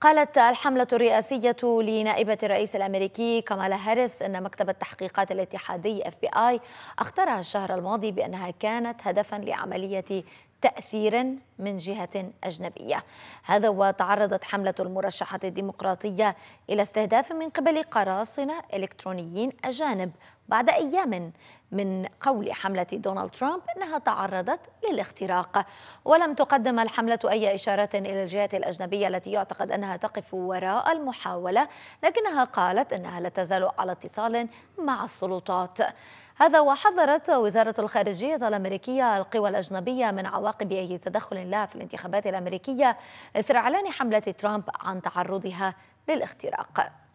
قالت الحملة الرئاسية لنائبة الرئيس الأمريكي كامالا هاريس أن مكتب التحقيقات الاتحادي FBI أخترها الشهر الماضي بأنها كانت هدفا لعملية تأثير من جهة أجنبية هذا وتعرضت حملة المرشحة الديمقراطية إلى استهداف من قبل قراصنة إلكترونيين أجانب بعد أيام من قول حملة دونالد ترامب أنها تعرضت للاختراق ولم تقدم الحملة أي إشارة إلى الجهات الأجنبية التي يعتقد أنها تقف وراء المحاولة لكنها قالت أنها لا تزال على اتصال مع السلطات هذا وحذرت وزارة الخارجية الأمريكية القوى الأجنبية من عواقب أي تدخل لها في الانتخابات الأمريكية إثر إعلان حملة ترامب عن تعرضها للاختراق